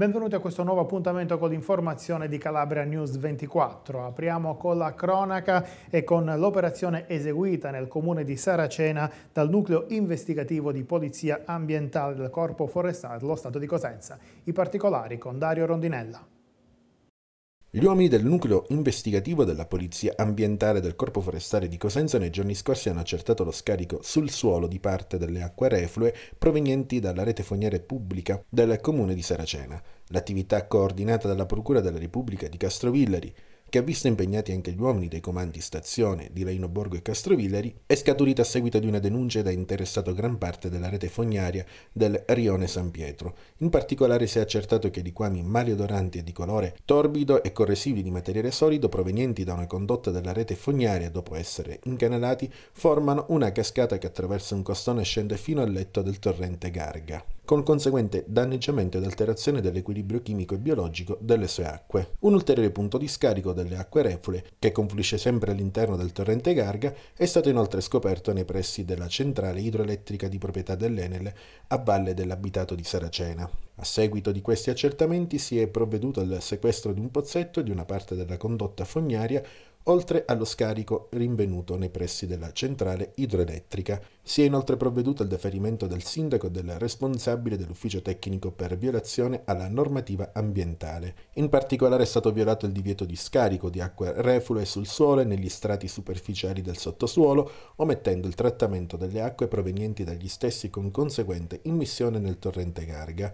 Benvenuti a questo nuovo appuntamento con l'informazione di Calabria News 24. Apriamo con la cronaca e con l'operazione eseguita nel comune di Saracena dal nucleo investigativo di polizia ambientale del Corpo Forestale dello Stato di Cosenza. I particolari con Dario Rondinella. Gli uomini del nucleo investigativo della Polizia Ambientale del Corpo Forestale di Cosenza nei giorni scorsi hanno accertato lo scarico sul suolo di parte delle acque reflue provenienti dalla rete fognaria pubblica del comune di Saracena. L'attività coordinata dalla Procura della Repubblica di Castrovillari che ha visto impegnati anche gli uomini dei comandi stazione di Borgo e Castrovillari, è scaturita a seguito di una denuncia da interessato gran parte della rete fognaria del Rione San Pietro. In particolare si è accertato che liquami maleodoranti e di colore torbido e corresivi di materiale solido provenienti da una condotta della rete fognaria dopo essere incanalati formano una cascata che attraversa un costone scende fino al letto del torrente Garga col conseguente danneggiamento ed alterazione dell'equilibrio chimico e biologico delle sue acque. Un ulteriore punto di scarico delle acque reflue, che confluisce sempre all'interno del torrente Garga, è stato inoltre scoperto nei pressi della centrale idroelettrica di proprietà dell'Enel a valle dell'abitato di Saracena. A seguito di questi accertamenti si è provveduto al sequestro di un pozzetto e di una parte della condotta fognaria oltre allo scarico rinvenuto nei pressi della centrale idroelettrica. Si è inoltre provveduto al deferimento del sindaco e del responsabile dell'ufficio tecnico per violazione alla normativa ambientale. In particolare è stato violato il divieto di scarico di acque reflue sul suolo e negli strati superficiali del sottosuolo, omettendo il trattamento delle acque provenienti dagli stessi con conseguente immissione nel torrente Garga.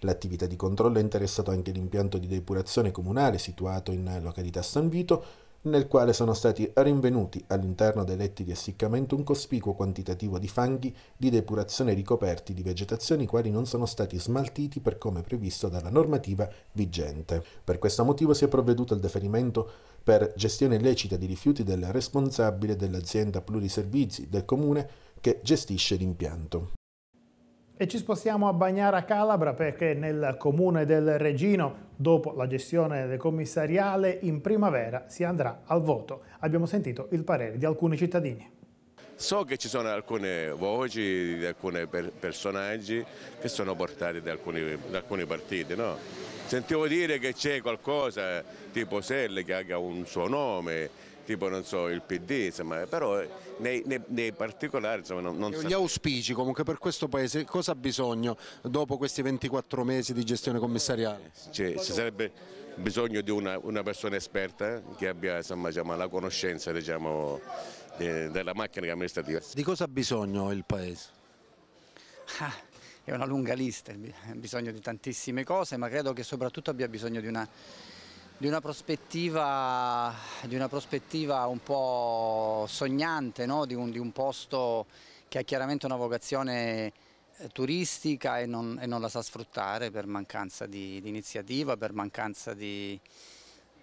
L'attività di controllo ha interessato anche l'impianto di depurazione comunale situato in località San Vito, nel quale sono stati rinvenuti all'interno dei letti di essiccamento un cospicuo quantitativo di fanghi di depurazione ricoperti di vegetazioni quali non sono stati smaltiti per come previsto dalla normativa vigente. Per questo motivo si è provveduto al deferimento per gestione illecita di rifiuti del responsabile dell'azienda pluriservizi del comune che gestisce l'impianto. E ci spostiamo a Bagnara Calabra perché nel comune del Regino, dopo la gestione del commissariale, in primavera si andrà al voto. Abbiamo sentito il parere di alcuni cittadini. So che ci sono alcune voci di alcuni per personaggi che sono portati da alcuni, da alcuni partiti, no? Sentivo dire che c'è qualcosa tipo Selle che ha un suo nome, tipo non so, il PD, insomma, però nei, nei, nei particolari insomma, non, non Gli auspici comunque per questo Paese, cosa ha bisogno dopo questi 24 mesi di gestione commissariale? Cioè, ci sarebbe bisogno di una, una persona esperta che abbia insomma, diciamo, la conoscenza diciamo, de, eh, della macchina amministrativa. Di cosa ha bisogno il Paese? Ah, è una lunga lista, ha bisogno di tantissime cose, ma credo che soprattutto abbia bisogno di una di una prospettiva, di una prospettiva un po' sognante, no? di, un, di, un, posto che ha chiaramente una vocazione eh, turistica e non, e non la sa sfruttare per mancanza di, di iniziativa, per mancanza di,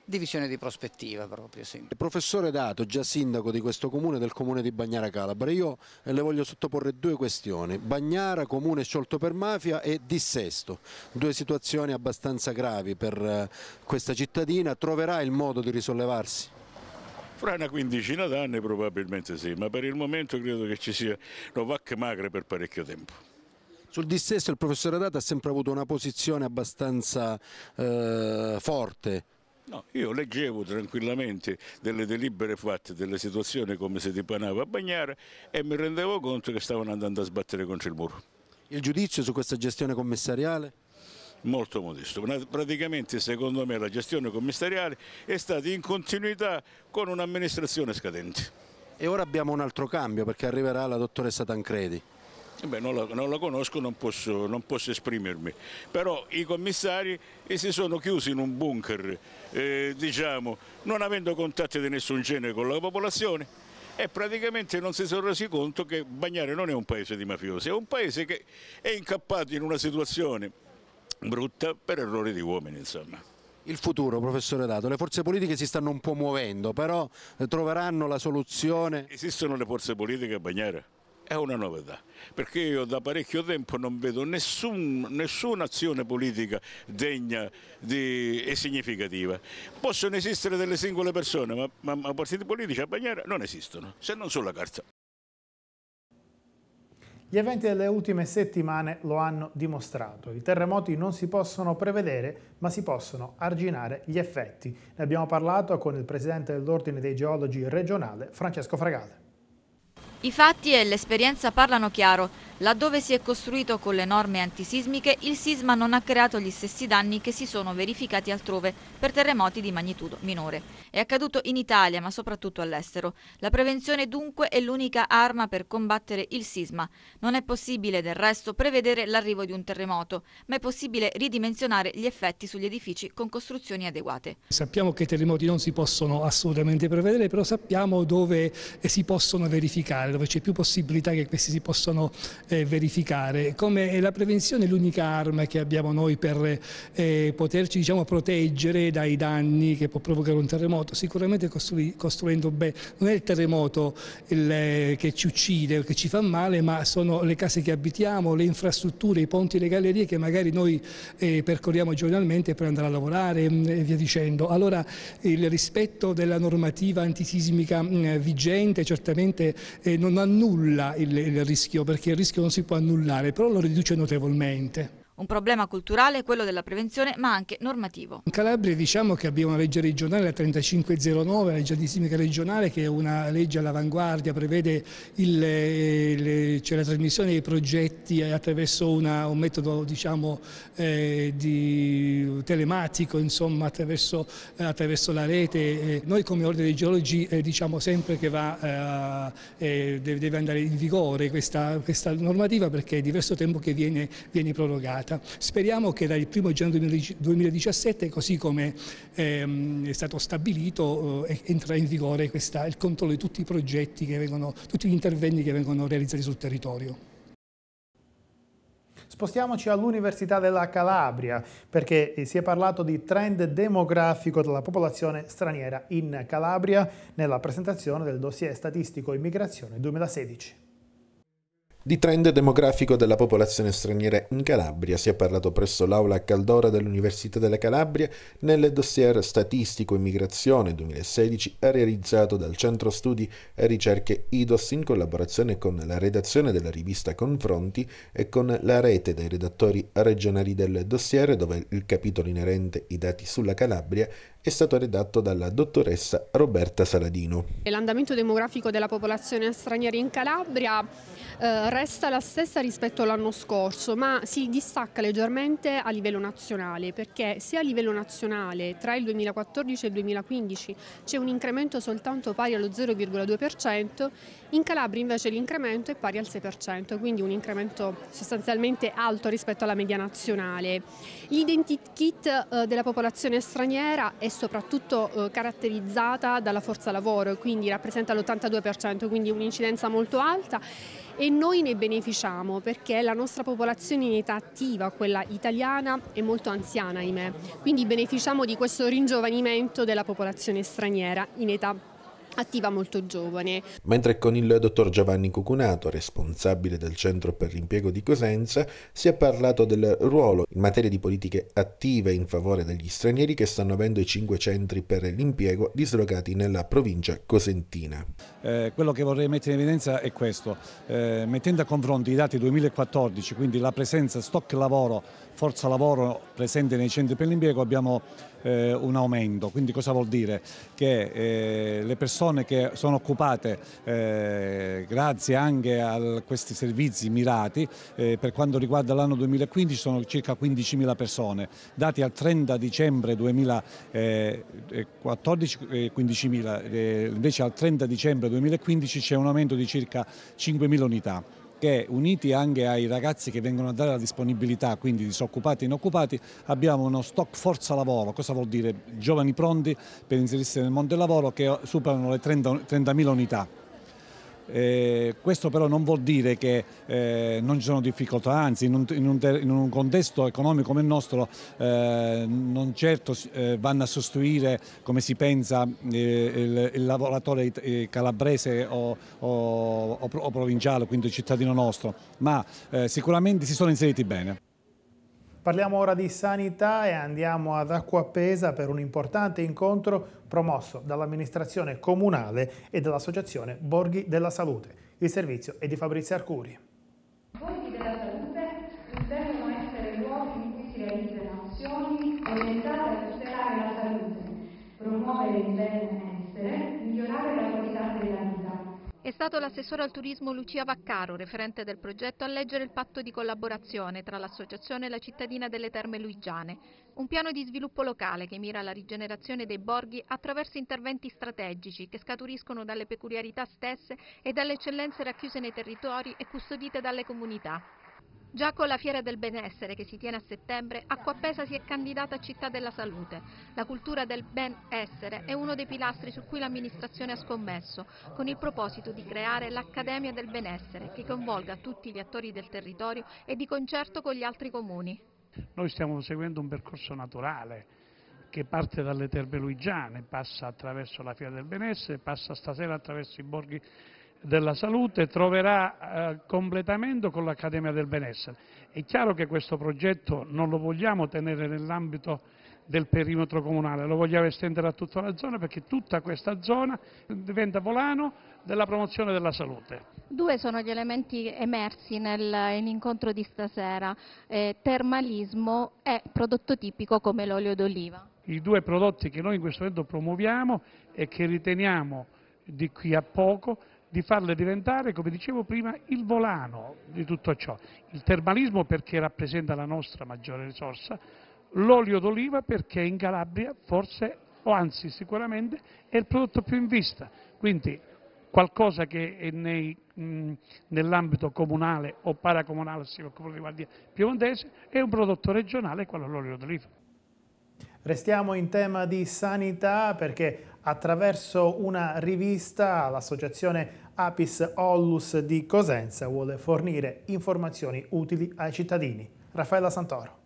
di visione di prospettiva proprio. Sì. Il professore Dato, già sindaco di questo comune, del comune di Bagnara Calabra, io eh, le voglio sottoporre due questioni, Bagnara, comune sciolto per mafia e dissesto, due situazioni abbastanza gravi per eh, questa cittadina, troverà il modo di risollevarsi? Fra una quindicina d'anni probabilmente sì, ma per il momento credo che ci sia Novak Magre per parecchio tempo. Sul dissesto il professore Data ha sempre avuto una posizione abbastanza eh, forte, No, io leggevo tranquillamente delle delibere fatte, delle situazioni come si dipanava a bagnare e mi rendevo conto che stavano andando a sbattere contro il muro. Il giudizio su questa gestione commissariale? Molto modesto, praticamente secondo me la gestione commissariale è stata in continuità con un'amministrazione scadente. E ora abbiamo un altro cambio perché arriverà la dottoressa Tancredi. Eh beh, non, la, non, lo, conosco, non posso, non posso, esprimermi. Però i commissari eh, si sono chiusi in un bunker, eh, diciamo, non avendo contatti di nessun genere con la popolazione e praticamente non si sono resi conto che Bagnare non è un paese di mafiosi, è un paese che è incappato in una situazione brutta per errori di uomini, insomma. Il futuro, professore Dato, le forze politiche si stanno un po' muovendo, però eh, troveranno la soluzione? Esistono le forze politiche a Bagnare? è una novità, perché io da parecchio tempo non vedo nessun, nessuna azione politica degna di, e significativa. Possono esistere delle singole persone, ma, ma, ma partiti politici a Bagnara non esistono, se non sulla carta. Gli eventi delle ultime settimane lo hanno dimostrato. I terremoti non si possono prevedere, ma si possono arginare gli effetti. Ne abbiamo parlato con il presidente dell'Ordine dei Geologi regionale, Francesco Fragale. I fatti e l'esperienza parlano chiaro. Laddove si è costruito con le norme antisismiche, il sisma non ha creato gli stessi danni che si sono verificati altrove per terremoti di magnitudo minore. È accaduto in Italia, ma soprattutto all'estero. La prevenzione dunque è l'unica arma per combattere il sisma. Non è possibile del resto prevedere l'arrivo di un terremoto, ma è possibile ridimensionare gli effetti sugli edifici con costruzioni adeguate. Sappiamo che i terremoti non si possono assolutamente prevedere, però sappiamo dove eh, si possono verificare dove c'è più possibilità che questi si possano eh, verificare. Come la prevenzione è l'unica arma che abbiamo noi per eh, poterci diciamo, proteggere dai danni che può provocare un terremoto, sicuramente costru costruendo bene, non è il terremoto il, eh, che ci uccide o che ci fa male, ma sono le case che abitiamo, le infrastrutture, i ponti, le gallerie che magari noi eh, percorriamo giornalmente per andare a lavorare mm, e via dicendo. Allora il rispetto della normativa antisismica mm, vigente certamente eh, non annulla il, il rischio perché il rischio non si può annullare, però lo riduce notevolmente. Un problema culturale è quello della prevenzione, ma anche normativo. In Calabria diciamo che abbiamo una legge regionale, la 3509, la legge antisimica regionale, che è una legge all'avanguardia, prevede il, le, cioè la trasmissione dei progetti attraverso una, un metodo diciamo, eh, di, telematico, insomma, attraverso, attraverso, la rete. Eh, noi come Ordine dei Geologi eh, diciamo sempre che va, eh, eh deve andare in vigore questa, questa normativa perché è diverso tempo che viene, viene prorogata migliorata. Speriamo che dal 1 gennaio 2017, così come ehm, è stato stabilito, eh, entrerà in vigore questa, il controllo di tutti i progetti, che vengono, tutti gli interventi che vengono realizzati sul territorio. Spostiamoci all'Università della Calabria perché eh, si è parlato di trend demografico della popolazione straniera in Calabria nella presentazione del dossier statistico immigrazione 2016. Di trend demografico della popolazione straniera in Calabria si è parlato presso l'aula Caldora dell'Università della Calabria nel dossier statistico immigrazione 2016 realizzato dal Centro Studi e Ricerche IDOS in collaborazione con la redazione della rivista Confronti e con la rete dei redattori regionali del dossier dove il capitolo inerente I dati sulla Calabria è stato redatto dalla dottoressa Roberta Saladino. L'andamento demografico della popolazione straniera in Calabria eh, resta la stessa rispetto all'anno scorso, ma si distacca leggermente a livello nazionale, perché se a livello nazionale tra il 2014 e il 2015 c'è un incremento soltanto pari allo 0,2%, in Calabria invece l'incremento è pari al 6%, quindi un incremento sostanzialmente alto rispetto alla media nazionale. L'identikit eh, della popolazione straniera è soprattutto eh, caratterizzata dalla forza lavoro, quindi rappresenta l'82%, quindi un'incidenza molto alta e noi ne beneficiamo perché la nostra popolazione in età attiva, quella italiana, è molto anziana, ahimè. Quindi beneficiamo di questo ringiovanimento della popolazione straniera in età attiva attiva molto giovane. Mentre con il dottor Giovanni Cucunato, responsabile del Centro per l'impiego di Cosenza, si è parlato del ruolo in materia di politiche attive in favore degli stranieri che stanno avendo i cinque centri per l'impiego dislocati nella provincia cosentina. Eh, quello che vorrei mettere in evidenza è questo, eh, mettendo a confronto i dati 2014, quindi la presenza stock lavoro forza lavoro presente nei centri per l'impiego abbiamo eh, un aumento, quindi cosa vuol dire? Che eh, le persone che sono occupate eh, grazie anche a questi servizi mirati eh, per quanto riguarda l'anno 2015 sono circa 15.000 persone, dati al 30 dicembre 2014 15.000, eh, eh, invece al 30 dicembre 2015 c'è un aumento di circa 5.000 unità che uniti anche ai ragazzi che vengono a dare la disponibilità, quindi disoccupati e inoccupati, abbiamo uno stock forza lavoro, cosa vuol dire? Giovani pronti per inserirsi nel mondo del lavoro che superano le 30.000 30 unità. Eh, questo però non vuol dire che eh, non ci sono difficoltà, anzi in un, in un, in un contesto economico come il nostro eh, non certo eh, vanno a sostituire come si pensa eh, il, il, lavoratore eh, calabrese o, o, o, provinciale, quindi il cittadino nostro, ma sicuramente si sono inseriti bene. Parliamo ora di sanità e andiamo ad Acquapesa per un importante incontro promosso dall'amministrazione comunale e dall'associazione Borghi della Salute. Il servizio è di Fabrizio Arcuri. Borghi della Salute devono essere luoghi in cui si realizzano azioni orientate a tutelare la salute, promuovere il bene stato l'assessore al turismo Lucia Vaccaro, referente del progetto, a leggere il patto di collaborazione tra l'associazione e la cittadina delle Terme Luigiane, un piano di sviluppo locale che mira alla rigenerazione dei borghi attraverso interventi strategici che scaturiscono dalle peculiarità stesse e dalle eccellenze racchiuse nei territori e custodite dalle comunità. Già con la Fiera del Benessere che si tiene a settembre, Acquapesa si è candidata a Città della Salute. La cultura del benessere è uno dei pilastri su cui l'amministrazione ha scommesso, con il proposito di creare l'Accademia del Benessere che coinvolga tutti gli attori del territorio e di concerto con gli altri comuni. Noi stiamo seguendo un percorso naturale che parte dalle Terbe Luigiane, passa attraverso la Fiera del Benessere, passa stasera attraverso i borghi della salute troverà eh, completamento con l'Accademia del benessere. È chiaro che questo progetto non lo vogliamo tenere nell'ambito del perimetro comunale, lo vogliamo estendere a tutta la zona perché tutta questa zona diventa volano della promozione della salute. Due sono gli elementi emersi nell'incontro in di stasera, eh, termalismo e prodotto tipico come l'olio d'oliva. I due prodotti che noi in questo momento promuoviamo e che riteniamo di qui a poco di farle diventare, come dicevo prima, il volano di tutto ciò: il termalismo perché rappresenta la nostra maggiore risorsa, l'olio d'oliva perché in Calabria forse, o anzi sicuramente, è il prodotto più in vista, quindi qualcosa che è nell'ambito comunale o paracomunale, sia per quanto riguarda Piemontese, è un prodotto regionale, quello l'olio d'oliva. Restiamo in tema di sanità perché attraverso una rivista l'associazione Apis Ollus di Cosenza vuole fornire informazioni utili ai cittadini. Raffaella Santoro.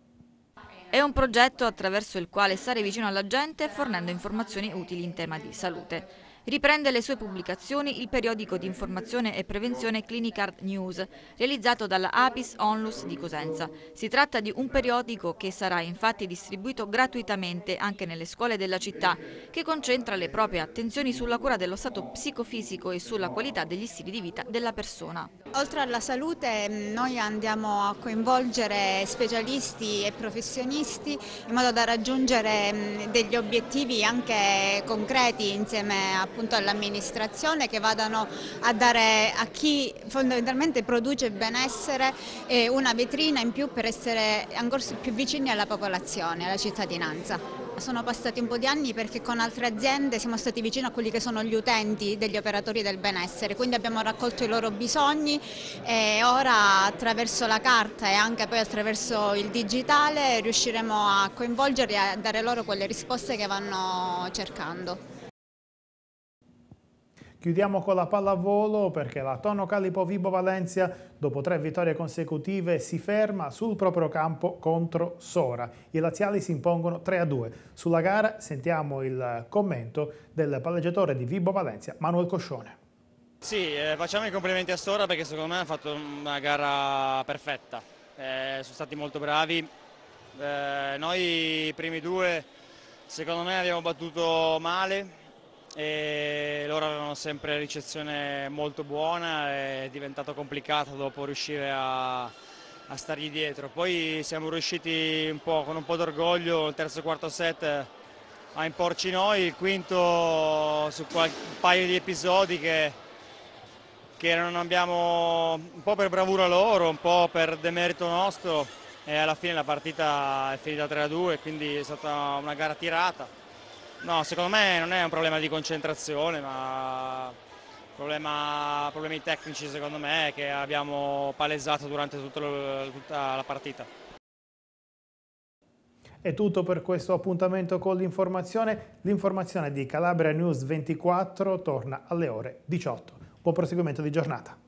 È un progetto attraverso il quale stare vicino alla gente fornendo informazioni utili in tema di salute. Riprende le sue pubblicazioni il periodico di informazione e prevenzione Clinical News, realizzato dalla Apis Onlus di Cosenza. Si tratta di un periodico che sarà infatti distribuito gratuitamente anche nelle scuole della città, che concentra le proprie attenzioni sulla cura dello stato psicofisico e sulla qualità degli stili di vita della persona. Oltre alla salute mm, noi andiamo a coinvolgere specialisti e professionisti in modo da raggiungere mm, degli obiettivi anche concreti insieme a appunto all'amministrazione che vadano a dare a chi fondamentalmente produce benessere una vetrina in più per essere ancora più vicini alla popolazione, alla cittadinanza. Sono passati un po' di anni perché con altre aziende siamo stati vicini a quelli che sono gli utenti degli operatori del benessere, quindi abbiamo raccolto i loro bisogni e ora attraverso la carta e anche poi attraverso il digitale riusciremo a coinvolgerli e a dare loro quelle risposte che vanno cercando. Chiudiamo con la pallavolo perché la Tono Calipo Vibo Valencia, dopo tre vittorie consecutive, si ferma sul proprio campo contro Sora. I laziali si impongono 3-2. Sulla gara sentiamo il commento del palleggiatore di Vibo Valencia, Manuel Coscione. Sì, eh, facciamo i complimenti a Sora perché secondo me ha fatto una gara perfetta. Eh, sono stati molto bravi. Eh, noi i primi due secondo me abbiamo battuto male, e loro avevano sempre ricezione molto buona è diventato complicato dopo riuscire a, a stargli dietro poi siamo riusciti un po', con un po' d'orgoglio il terzo e quarto set a imporci noi il quinto su un paio di episodi che, che non abbiamo un po' per bravura loro un po' per demerito nostro e alla fine la partita è finita 3-2 quindi è stata una gara tirata No, secondo me non è un problema di concentrazione, ma problema, problemi tecnici secondo me che abbiamo palesato durante tutta, tutta la partita. È tutto per questo appuntamento con l'informazione. L'informazione di Calabria News 24 torna alle ore 18. Buon proseguimento di giornata.